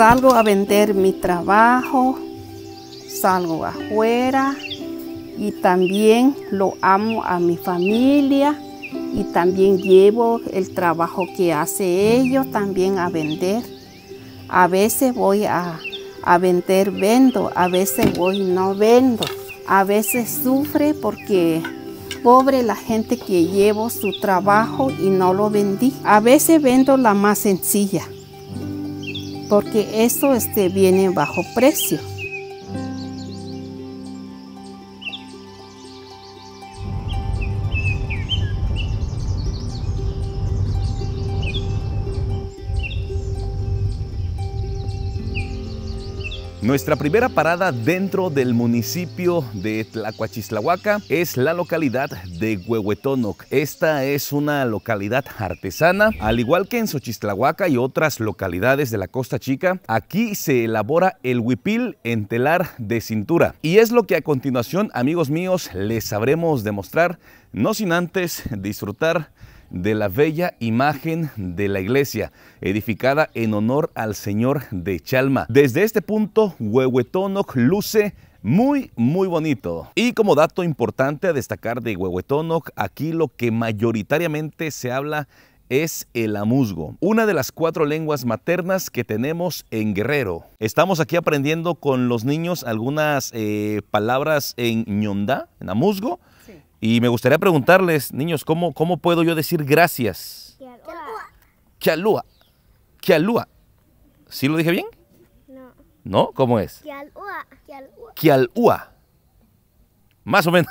Salgo a vender mi trabajo, salgo afuera y también lo amo a mi familia y también llevo el trabajo que hace ellos también a vender. A veces voy a, a vender, vendo, a veces voy no vendo. A veces sufre porque pobre la gente que llevo su trabajo y no lo vendí. A veces vendo la más sencilla porque eso este, viene bajo precio. Nuestra primera parada dentro del municipio de Tlacuachislahuaca es la localidad de Huehuetonoc. Esta es una localidad artesana, al igual que en Xochislahuaca y otras localidades de la Costa Chica, aquí se elabora el huipil en telar de cintura. Y es lo que a continuación, amigos míos, les sabremos demostrar, no sin antes disfrutar de la bella imagen de la iglesia, edificada en honor al Señor de Chalma. Desde este punto, Huehuetonoc luce muy, muy bonito. Y como dato importante a destacar de Huehuetonoc, aquí lo que mayoritariamente se habla es el amuzgo, una de las cuatro lenguas maternas que tenemos en Guerrero. Estamos aquí aprendiendo con los niños algunas eh, palabras en ñonda, en amuzgo, y me gustaría preguntarles, niños, ¿cómo, cómo puedo yo decir gracias? Kialua. Kialua. ¿Sí lo dije bien? No. ¿No? ¿Cómo es? Kialua. Kialua. Más o menos.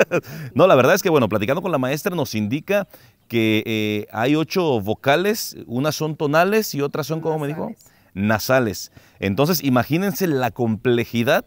no, la verdad es que, bueno, platicando con la maestra nos indica que eh, hay ocho vocales, unas son tonales y otras son, como me dijo? Nasales. Entonces, imagínense la complejidad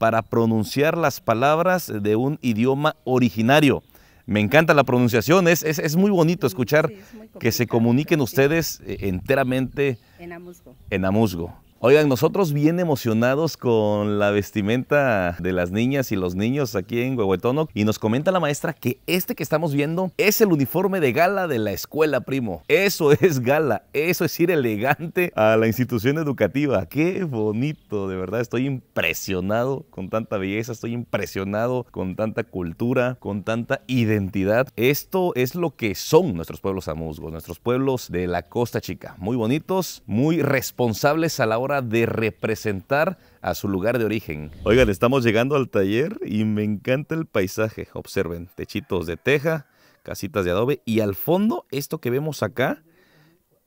para pronunciar las palabras de un idioma originario. Me encanta la pronunciación, es, es, es muy bonito escuchar que se comuniquen ustedes eh, enteramente en amusgo. En Amuzgo. Oigan, nosotros bien emocionados con la vestimenta de las niñas y los niños aquí en Huehuetonoc y nos comenta la maestra que este que estamos viendo es el uniforme de gala de la escuela, primo. Eso es gala, eso es ir elegante a la institución educativa. Qué bonito, de verdad, estoy impresionado con tanta belleza, estoy impresionado con tanta cultura, con tanta identidad. Esto es lo que son nuestros pueblos amuzgos, nuestros pueblos de la Costa Chica, muy bonitos, muy responsables a la hora de representar a su lugar de origen. Oigan, estamos llegando al taller y me encanta el paisaje. Observen, techitos de teja, casitas de adobe y al fondo esto que vemos acá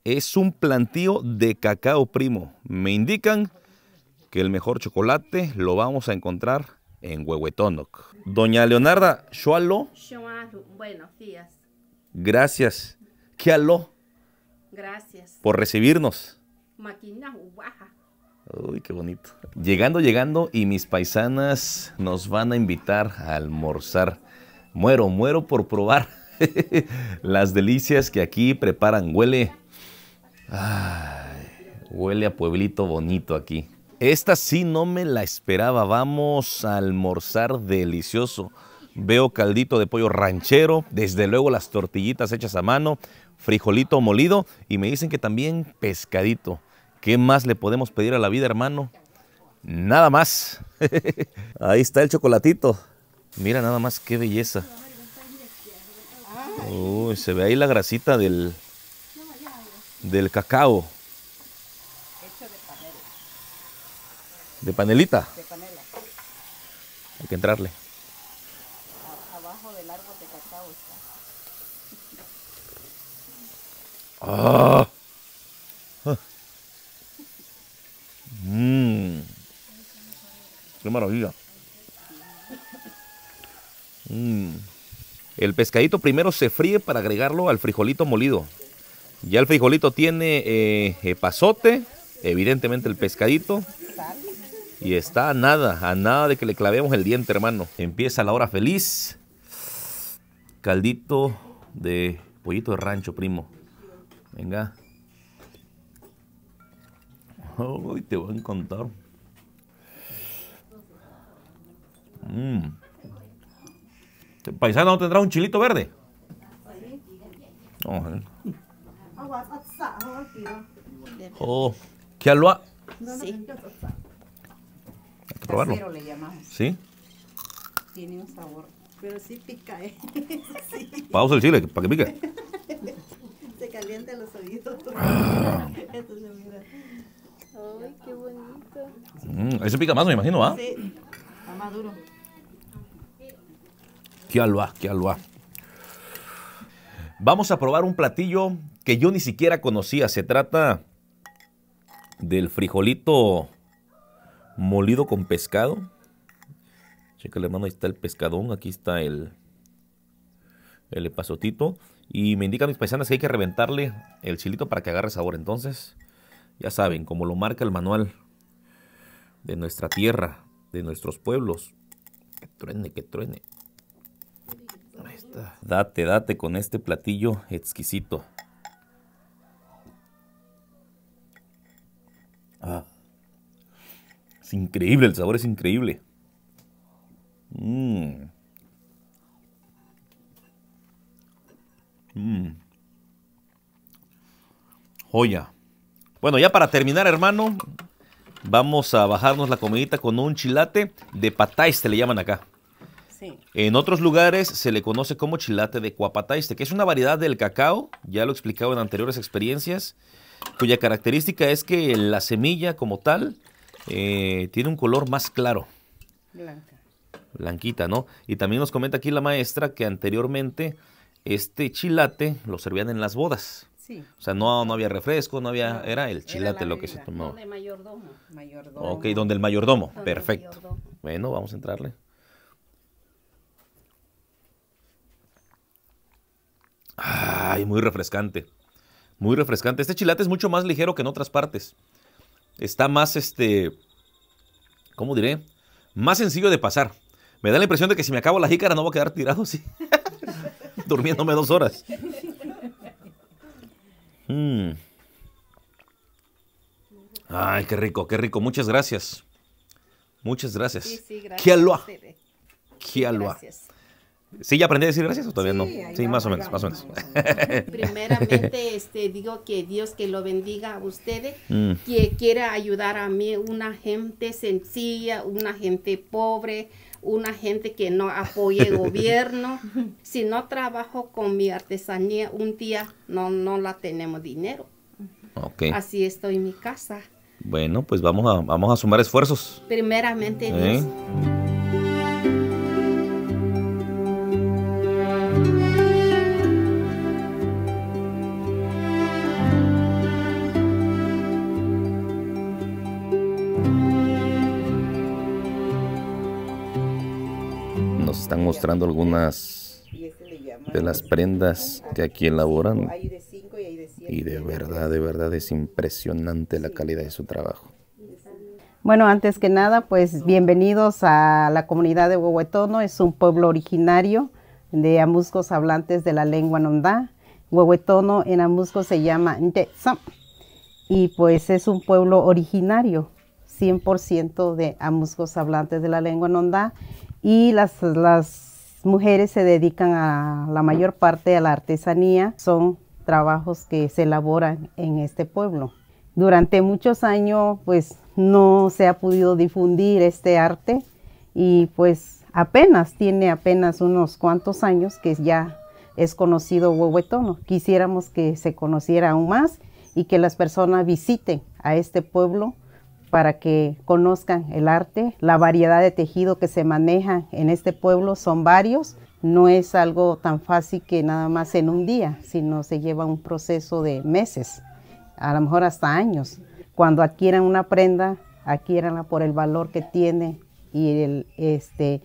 es un plantío de cacao primo. Me indican que el mejor chocolate lo vamos a encontrar en Huehuetonoc. Doña Leonarda, ¿shualo? Buenos días. Gracias. ¿Qué aló? Gracias. Por recibirnos. Uy, qué bonito. Llegando, llegando, y mis paisanas nos van a invitar a almorzar. Muero, muero por probar las delicias que aquí preparan. Huele. huele a pueblito bonito aquí. Esta sí no me la esperaba. Vamos a almorzar delicioso. Veo caldito de pollo ranchero, desde luego las tortillitas hechas a mano, frijolito molido y me dicen que también pescadito. ¿Qué más le podemos pedir a la vida, hermano? Nada más. Ahí está el chocolatito. Mira nada más qué belleza. Uy, se ve ahí la grasita del, del cacao. de panelita. Hay que entrarle. Ah. Mmm. qué mmm. El pescadito primero se fríe para agregarlo al frijolito molido. Ya el frijolito tiene eh, pasote, evidentemente el pescadito. Y está a nada, a nada de que le clavemos el diente, hermano. Empieza la hora feliz. Caldito de pollito de rancho, primo. Venga. Uy, te voy a encantar. Mm. paisano no tendrá un chilito verde? Oh, eh. oh ¿Qué alba? Sí. Hay que probarlo. ¿Sí? Tiene un sabor, pero sí pica, ¿eh? Pausa el chile, para que pique calienta los oídos. Ay, qué bonito. eso mm, ese pica más, me imagino, ¿ah? Sí, está más duro. Qué alba, qué alba. Vamos a probar un platillo que yo ni siquiera conocía. Se trata del frijolito molido con pescado. Chécale, hermano, ahí está el pescadón. Aquí está el, el pasotito. Y me indican mis paisanas que hay que reventarle el chilito para que agarre sabor. Entonces, ya saben, como lo marca el manual de nuestra tierra, de nuestros pueblos. Que truene, que truene. Ahí está. Date, date con este platillo exquisito. Ah. Es increíble, el sabor es increíble. Mmm. Mm. Joya. Bueno, ya para terminar, hermano, vamos a bajarnos la comidita con un chilate de pataiste, le llaman acá. En otros lugares se le conoce como chilate de cuapataiste, que es una variedad del cacao, ya lo he explicado en anteriores experiencias, cuya característica es que la semilla como tal eh, tiene un color más claro. Blanca. Blanquita, ¿no? Y también nos comenta aquí la maestra que anteriormente este chilate lo servían en las bodas. Sí. O sea, no, no había refresco, no había, era el chilate lo que se tomó. Donde mayordomo, Ok, donde el mayordomo, perfecto. Bueno, vamos a entrarle. Ay, muy refrescante. Muy refrescante. Este chilate es mucho más ligero que en otras partes. Está más, este, ¿cómo diré? Más sencillo de pasar. Me da la impresión de que si me acabo la jícara no voy a quedar tirado Sí durmiéndome dos horas. Hmm. Ay, qué rico, qué rico. Muchas gracias. Muchas gracias. Sí, sí, gracias. Kialoa. ¿Sí ya aprendí a decir gracias o todavía no? Sí, más, o menos, más o menos, Primeramente, este, digo que Dios que lo bendiga a ustedes, mm. que quiera ayudar a mí, una gente sencilla, una gente pobre, una gente que no apoye el gobierno. si no trabajo con mi artesanía, un día no, no la tenemos dinero. Okay. Así estoy en mi casa. Bueno, pues vamos a, vamos a sumar esfuerzos. Primeramente, Dios. mostrando algunas de las prendas que aquí elaboran. Y de verdad, de verdad es impresionante la calidad de su trabajo. Bueno, antes que nada, pues bienvenidos a la comunidad de Huehuetono. Es un pueblo originario de amuscos hablantes de la lengua nondá. Huehuetono en amusco se llama Y pues es un pueblo originario, 100% de amuscos hablantes de la lengua nondá y las, las mujeres se dedican a la mayor parte a la artesanía. Son trabajos que se elaboran en este pueblo. Durante muchos años pues no se ha podido difundir este arte y pues apenas tiene apenas unos cuantos años que ya es conocido Huehuetono. Quisiéramos que se conociera aún más y que las personas visiten a este pueblo para que conozcan el arte, la variedad de tejido que se maneja en este pueblo son varios, no es algo tan fácil que nada más en un día, sino se lleva un proceso de meses, a lo mejor hasta años. Cuando adquieran una prenda, adquiéranla por el valor que tiene y el, este,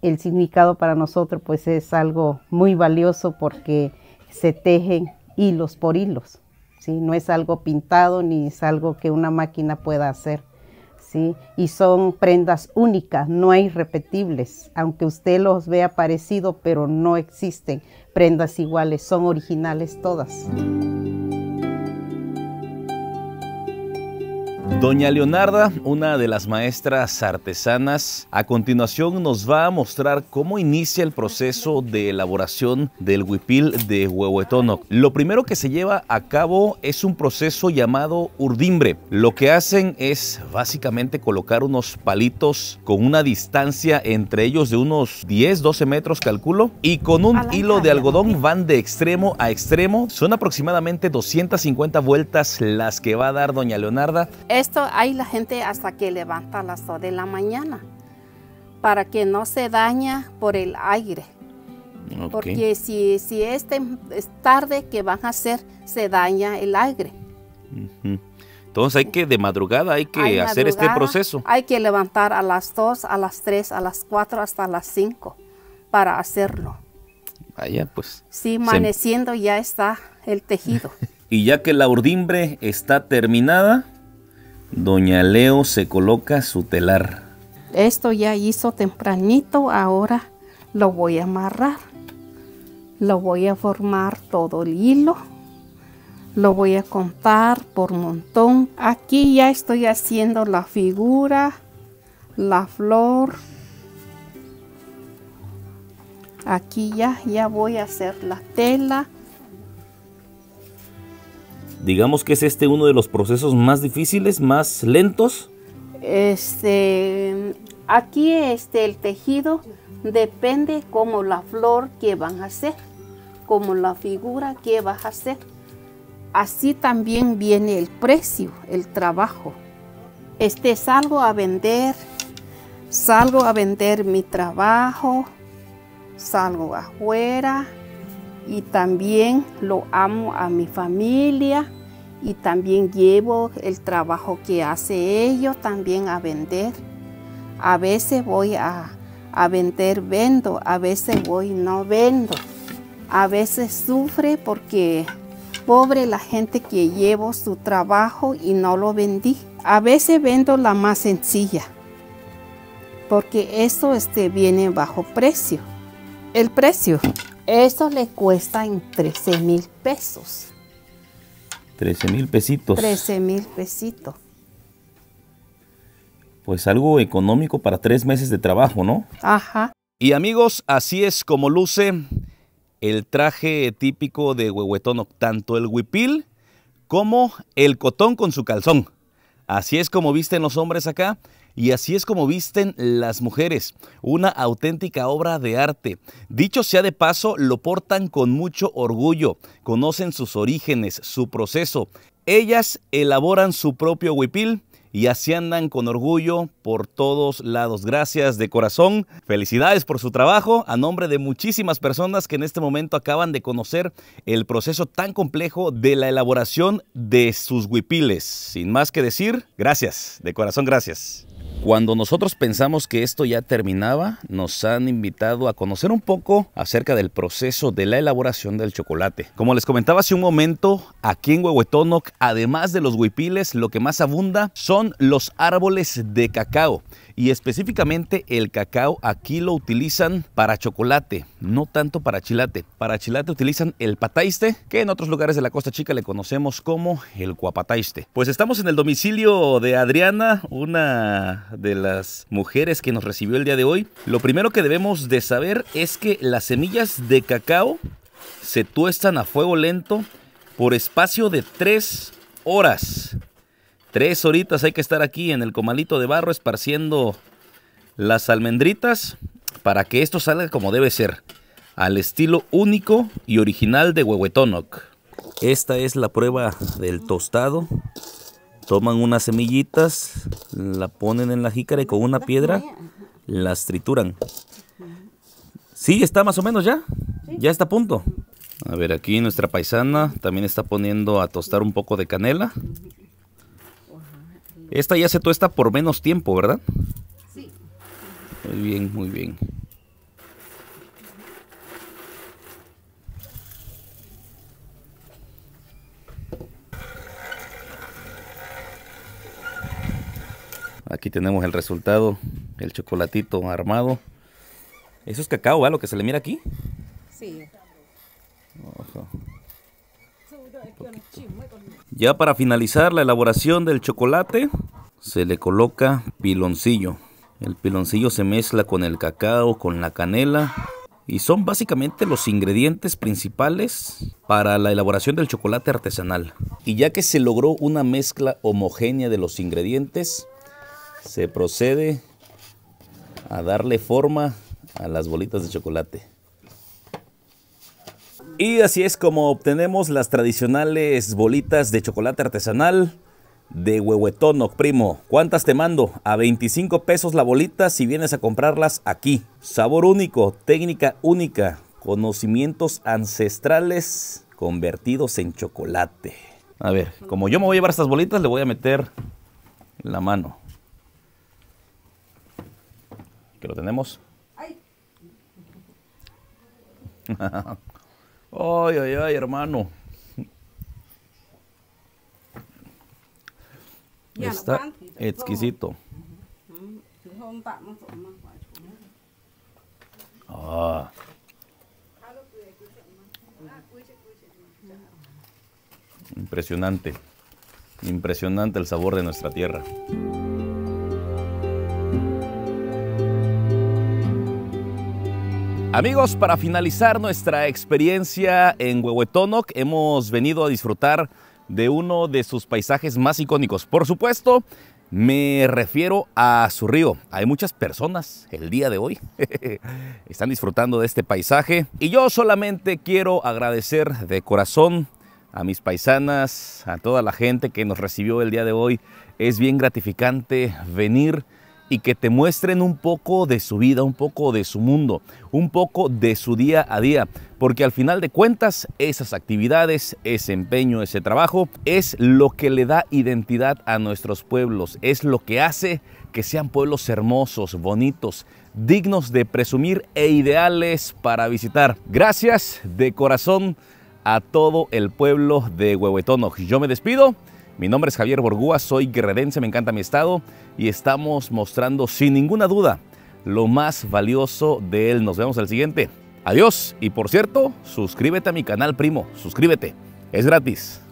el significado para nosotros pues es algo muy valioso porque se tejen hilos por hilos. No es algo pintado ni es algo que una máquina pueda hacer. ¿Sí? Y son prendas únicas, no hay repetibles, aunque usted los vea parecido, pero no existen prendas iguales, son originales todas. Doña Leonarda, una de las maestras artesanas, a continuación nos va a mostrar cómo inicia el proceso de elaboración del huipil de Huehuetonoc. Lo primero que se lleva a cabo es un proceso llamado urdimbre. Lo que hacen es básicamente colocar unos palitos con una distancia entre ellos de unos 10, 12 metros, calculo, y con un hilo de algodón van de extremo a extremo. Son aproximadamente 250 vueltas las que va a dar Doña Leonarda esto hay la gente hasta que levanta a las 2 de la mañana para que no se daña por el aire. Porque si, si es, tarde que van a hacer, se daña el aire. Entonces hay que de madrugada hay que hacer este proceso. Hay que levantar a las 2, a las 3, a las 4, hasta las 5 para hacerlo. Vaya, pues. Sí, amaneciendo ya está el tejido. y ya que la urdimbre está terminada, Doña Leo se coloca su telar. Esto ya hizo tempranito, ahora lo voy a amarrar. Lo voy a formar todo el hilo. Lo voy a contar por montón. Aquí ya estoy haciendo la figura, la flor. Aquí ya, ya voy a hacer la tela digamos que es este uno de los procesos más difíciles, más lentos. Este, aquí este, el tejido depende como la flor que van a hacer, como la figura que vas a hacer. Así también viene el precio, el trabajo. Este salgo a vender, salgo a vender mi trabajo, salgo afuera, y también lo amo a mi familia y también llevo el trabajo que hace ellos también a vender. A veces voy a, vender, vendo, a veces voy no vendo. A veces sufre porque pobre la gente que llevo su trabajo y no lo vendí. A veces vendo la más sencilla porque eso este, viene bajo precio. El precio. Eso le en 13 mil pesos. 13 mil pesitos. 13 mil pesitos. Pues algo económico para tres meses de trabajo, ¿no? Ajá. Y amigos, así es como luce el traje típico de Huehuetón. tanto el huipil como el cotón con su calzón. Así es como visten los hombres acá. Y así es como visten las mujeres, una auténtica obra de arte. Dicho sea de paso, lo portan con mucho orgullo, conocen sus orígenes, su proceso. Ellas elaboran su propio huipil y así andan con orgullo por todos lados. Gracias de corazón, felicidades por su trabajo a nombre de muchísimas personas que en este momento acaban de conocer el proceso tan complejo de la elaboración de sus huipiles. Sin más que decir, gracias, de corazón gracias. Cuando nosotros pensamos que esto ya terminaba, nos han invitado a conocer un poco acerca del proceso de la elaboración del chocolate. Como les comentaba hace un momento, aquí en Huehuetonoc, además de los huipiles, lo que más abunda son los árboles de cacao y específicamente el cacao aquí lo utilizan para chocolate, no tanto para chilate. Para chilate utilizan el pataiste, que en otros lugares de la Costa Chica le conocemos como el cuapataiste. Pues estamos en el domicilio de Adriana, una de las mujeres que nos recibió el día de hoy. Lo primero que debemos de saber es que las semillas de cacao se tuestan a fuego lento por espacio de 3 horas. Tres horitas hay que estar aquí en el comalito de barro esparciendo las almendritas para que esto salga como debe ser, al estilo único y original de Huehuetonoc. Esta es la prueba del tostado. Toman unas semillitas, la ponen en la jícara y con una piedra las trituran. Sí, está más o menos ya. Ya está a punto. A ver, aquí nuestra paisana también está poniendo a tostar un poco de canela. Esta ya se tuesta por menos tiempo, ¿verdad? Sí. Muy bien, muy bien. Aquí tenemos el resultado, el chocolatito armado. Eso es cacao, ¿a Lo que se le mira aquí. Sí. Ya para finalizar la elaboración del chocolate, se le coloca piloncillo. El piloncillo se mezcla con el cacao, con la canela y son básicamente los ingredientes principales para la elaboración del chocolate artesanal. Y ya que se logró una mezcla homogénea de los ingredientes, se procede a darle forma a las bolitas de chocolate. Y así es como obtenemos las tradicionales bolitas de chocolate artesanal de huehuetono, primo. ¿Cuántas te mando? A 25 pesos la bolita si vienes a comprarlas aquí. Sabor único, técnica única, conocimientos ancestrales convertidos en chocolate. A ver, como yo me voy a llevar estas bolitas, le voy a meter la mano. Que lo tenemos. Ay, ay, ay, hermano. Está exquisito. Ah. Impresionante, impresionante el sabor de nuestra tierra. Amigos, para finalizar nuestra experiencia en Huehuetonoc, hemos venido a disfrutar de uno de sus paisajes más icónicos. Por supuesto, me refiero a su río. Hay muchas personas el día de hoy están disfrutando de este paisaje y yo solamente quiero agradecer de corazón a mis paisanas, a toda la gente que nos recibió el día de hoy. Es bien gratificante venir y que te muestren un poco de su vida, un poco de su mundo, un poco de su día a día, porque al final de cuentas esas actividades, ese empeño, ese trabajo es lo que le da identidad a nuestros pueblos, es lo que hace que sean pueblos hermosos, bonitos, dignos de presumir e ideales para visitar. Gracias de corazón a todo el pueblo de Huehuetono. Yo me despido. Mi nombre es Javier Borgúa, soy guerrerense, me encanta mi estado y estamos mostrando sin ninguna duda lo más valioso de él. Nos vemos al siguiente. Adiós y por cierto, suscríbete a mi canal primo, suscríbete, es gratis.